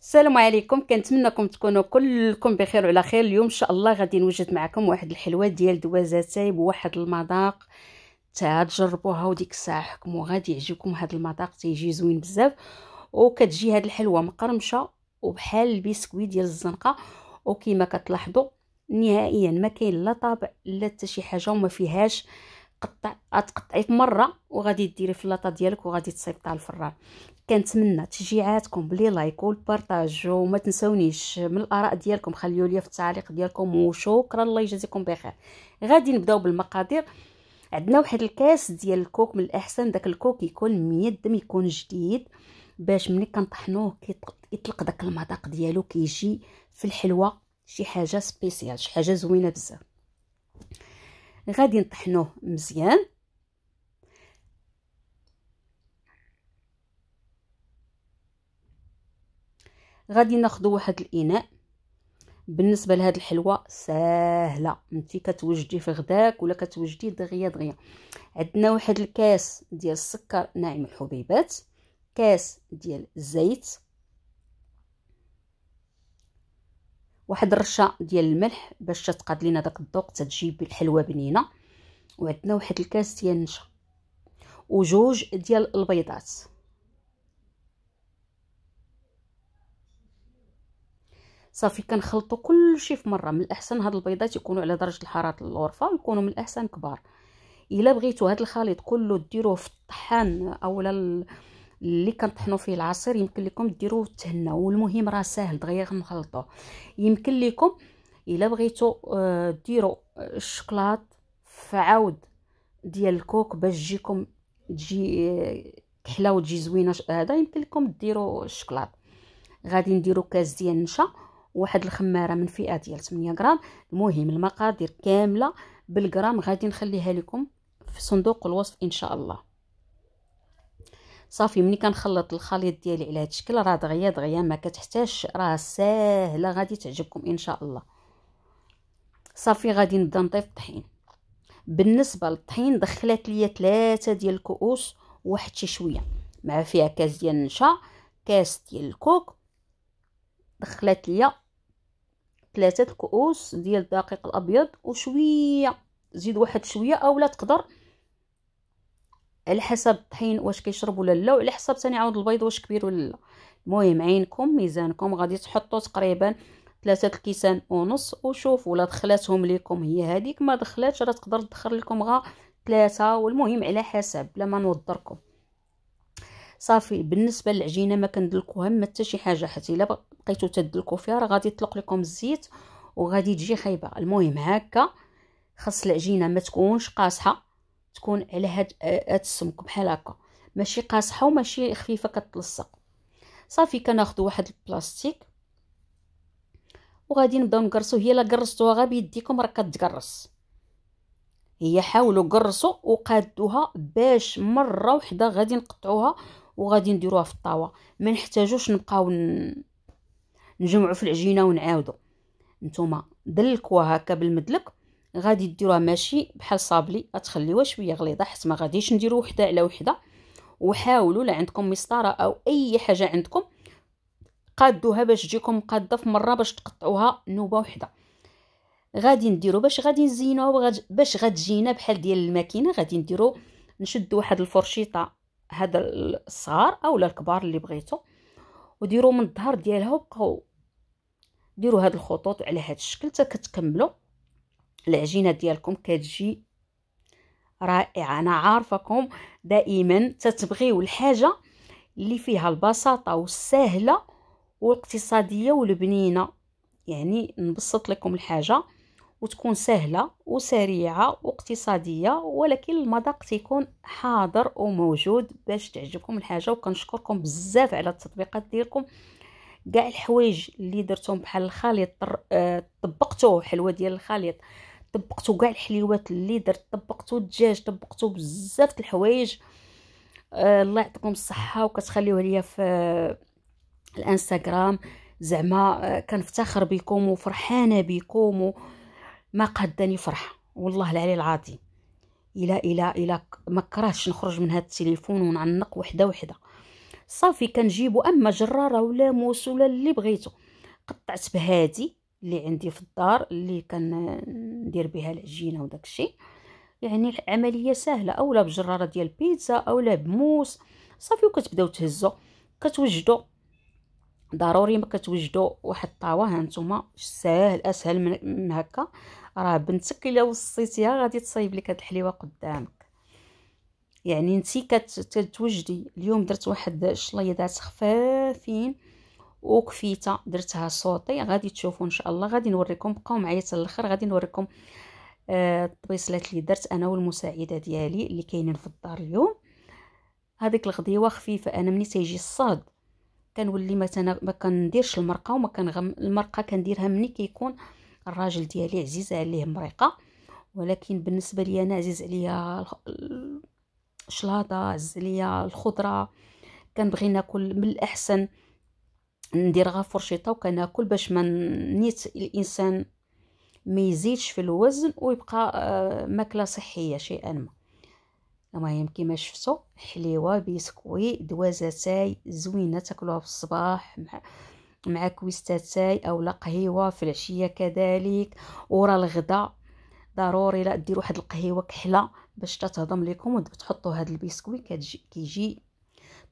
السلام عليكم كنتمنىكم تكونوا كلكم بخير وعلى خير اليوم ان شاء الله غادي نوجد معكم واحد الحلوه ديال دوازاتاي بواحد المذاق تاع تجربوها وديك الساعه حكموا غادي يعجبكم هذا المذاق تيجي زوين بزاف وكتجي هاد الحلوه مقرمشه وبحال البسكوي ديال الزنقه وكما كتلاحظوا نهائيا ما كاين لا طابع لا حتى شي حاجه وما فيهاش قطع في مره وغادي ديري في اللاطه ديالك وغادي تصيبطها الفران كنتمنى تشجيعاتكم بلي لايك والبارطاج وما تنسونيش من الاراء ديالكم خليو لي في التعليق ديالكم وشكرا الله يجازيكم بخير غادي نبداو بالمقادير عندنا واحد الكاس ديال الكوك من الاحسن داك الكوك يكون ميدم يكون جديد باش ملي كنطحنوه كيطلق داك المذاق ديالو كيجي في الحلوه شي حاجه سبيسيال شي حاجه زوينه بزاف غادي نطحنوه مزيان غادي ناخذ واحد الاناء بالنسبه لهاد الحلوه ساهله انت كتوجدي في غداك ولا كتوجدي دغيا دغيا عندنا واحد الكاس ديال السكر ناعم الحبيبات كاس ديال الزيت واحد الرشه ديال الملح باش تتقاد لينا داك الذوق تتجيب الحلوه بنينه وعندنا واحد الكاس ديال النشا وجوج ديال البيضات صافي كنخلطوا كلشي في مره من الاحسن هاد البيضات يكونوا على درجه الحراره الغرفه ويكونوا من الاحسن كبار الا بغيتوا هاد الخليط كله ديروه في الطحان اولا اللي كنطحنوا فيه العصير يمكن لكم ديروه تهناو والمهم راه ساهل دغيا غنخلطوه يمكن لكم الا بغيتوا آه، ديروا الشكلاط في عود ديال الكوك باش تجيكم تجي كحله وتجي زوينه هذا يمكن لكم ديروا الشكلاط غادي نديروا كاس ديال النشا واحد الخماره من فئه ديال 8 غرام المهم المقادير كامله بالغرام غادي نخليها لكم في صندوق الوصف ان شاء الله صافي ملي كنخلط الخليط ديالي على هذا الشكل راه دغيا دغيا ما كتحتاجش راه ساهله غادي تعجبكم ان شاء الله صافي غادي نبدا نطيب الطحين بالنسبه للطحين دخلت ليا ثلاثه ديال الكؤوس واحد شي شويه مع فيها كاس ديال النشا كاس ديال الكوك دخلت ليا ثلاثة الكؤوس ديال الدقيق الابيض وشويه زيد واحد شويه اولا تقدر على حسب الطحين واش كيشرب ولا لا وعلى حسب ثاني عاود البيض واش كبير ولا لا المهم عينكم ميزانكم غادي تحطوا تقريبا ثلاثة الكيسان ونص وشوف ولا دخلاتهم ليكم هي هذيك ما دخلاتش راه تقدر تدخل لكم غا ثلاثة والمهم على حسب لما نوضركم صافي بالنسبه للعجينه ما كندلكوها ما حتى شي حاجه حتى الا لقيتو تدلكو فيها راه غادي يطلق لكم الزيت وغادي تجي خايبه المهم هكا خاص العجينه ما تكونش قاصحه تكون على هاد السمك بحال هكا ماشي قاصحه وماشي خفيفه كتلصق صافي كناخذ واحد البلاستيك وغادي نبداو نقرصو هي لا قرصتوها غير بيديكم راه كتقرص هي حاولوا قرصوا وقادوها باش مره وحده غادي نقطعوها وغادي نديروها في الطاوه ما نحتاجوش نبقاو ن... نجمعو في العجينه ونعاودو نتوما دلكوها هكا بالمدلك غادي ديروها ماشي بحال صابلي غتخليوها شويه غليظه حيت ما غاديش نديرو وحده على وحده وحاولوا لا عندكم مسطره او اي حاجه عندكم قادوها باش تجيكم قاده في مره باش تقطعوها نوبه وحده غادي نديرو باش غادي نزينوها باش غتجينا بحال ديال الماكينه غادي نديرو نشدو واحد الفرشيطه هذا الصغار اولا الكبار اللي بغيتو وديرو من الظهر ديالها وبقاو ديروا هاد الخطوط على هاد الشكل حتى كتكملوا العجينه ديالكم كتجي رائعه انا عارفاكم دائما تتبغيو الحاجه اللي فيها البساطه والسهله والاقتصاديه والبنينه يعني نبسط لكم الحاجه وتكون سهله وسريعه واقتصاديه ولكن المذاق تيكون حاضر وموجود باش تعجبكم الحاجه وكنشكركم بزاف على التطبيقات ديالكم كاع الحوايج اللي درتهم بحال الخليط آه، طبقتو حلوه ديال الخليط طبقتو كاع الحليوات اللي درت طبقتو الدجاج طبقتو بزاف الحوايج آه الله يعطيكم الصحه وكتخليوها ليا في آه الانستغرام زعما آه كنفتخر بكم وفرحانه بكم وما قداني فرحه والله العلي العظيم الى الى الى ما كرهتش نخرج من هاد التليفون ونعنق وحده وحده صافي كنجيبو اما جراره ولا موس ولا اللي بغيتو قطعت بهادي اللي عندي في الدار اللي كندير بها العجينه وداك الشيء يعني العمليه سهله اولا بجراره ديال البيتزا اولا بموس صافي وكتبداو تهزو كتوجدو ضروري ما كتوجدو واحد الطاوه هانتوما ساهل اسهل من هكا راه بنتك الا وصيتيها غادي تصايب لك هاد الحليوه قدامك يعني انت كتوجدي اليوم درت واحد الشلايضات خفافين وكفيته درتها صوتي غادي تشوفوا ان شاء الله غادي نوريكم بقاو معايا حتى الاخر غادي نوريكم الطبيصلات آه اللي درت انا والمساعده ديالي اللي كاينين في الدار اليوم هذيك الغديوه خفيفه انا ملي تيجي الصاد كنولي مثلا ما كنديرش المرقه وما كنغم المرقه كنديرها ملي كيكون الراجل ديالي عزيز عليه مريقه ولكن بالنسبه لي انا عزيز عليا الشلاطة الزليه الخضره كنبغي ناكل من الاحسن ندير غا فرشيطه وكناكل باش ما نيت الانسان ما يزيدش في الوزن ويبقى آه، ماكله صحيه شيئا ما المهم كيما شفتو حليوه بسكوي دوازه تاي زوينه تاكلوها في الصباح مع مع كويستات تاي اولا قهيوه في العشيه كذلك ورا الغداء ضروري لا دير واحد القهيوه كحله باش تتهضم لكم وتحطوا هذا البسكوي كتجي كيجي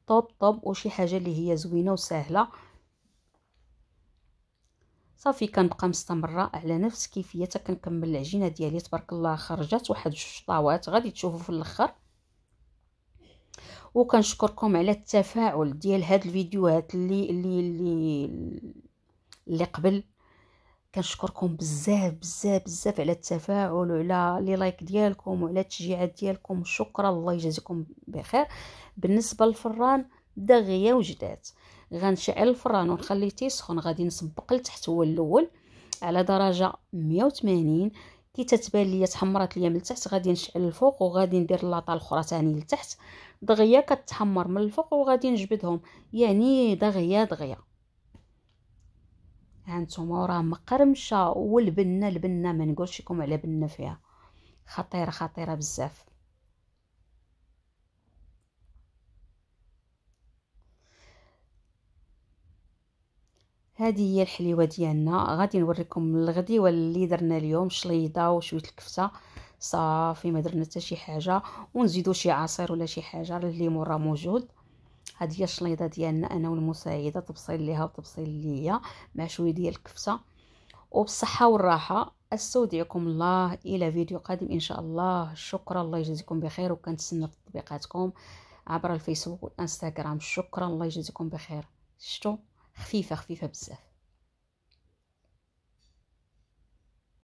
طوب طوب وشي حاجه اللي هي زوينه وسهله صافي كنبقى مستمره على نفس كيفيه كنكمل العجينه ديالي تبارك الله خرجت واحد جوج طاوات غادي تشوفوا في الاخر وكنشكركم على التفاعل ديال هاد الفيديوهات اللي اللي اللي, اللي قبل كنشكركم بزاف بزاف بزاف على التفاعل وعلى لي لايك ديالكم وعلى التشجيعات ديالكم شكرا الله يجازيكم بخير بالنسبه للفران دغيه وجدات غنشعل الفران ونخليه تيسخن غادي نسبق لتحت هو الاول على درجه 180 كي تتبان ليا تحمرات ليا من التحت غادي نشعل الفوق وغادي ندير لاطا الاخرى ثاني لتحت دغيا كتحمر من الفوق وغادي نجبدهم يعني دغيا دغيا هانتوما راه مقرمشه والبنه البنه ما نقولش لكم على بنه فيها خطيره خطيره بزاف هذه هي الحليوه ديالنا غادي نوريكم الغديوه واللي درنا اليوم شليضه وشويه الكفته صافي ما درنا حتى شي حاجه ونزيدو شي عصير ولا شي حاجه الليمون راه موجود هذه هي الشليضه ديالنا انا والمساعده تبصيل ليها وتبصيل ليا مع شويه ديال الكفته وبالصحه والراحه استودعكم الله الى فيديو قادم ان شاء الله شكرا الله يجزيكم بخير وكنتسنى في تطبيقاتكم عبر الفيسبوك والانستغرام شكرا الله يجزيكم بخير شتو خفيفه خفيفه بزاف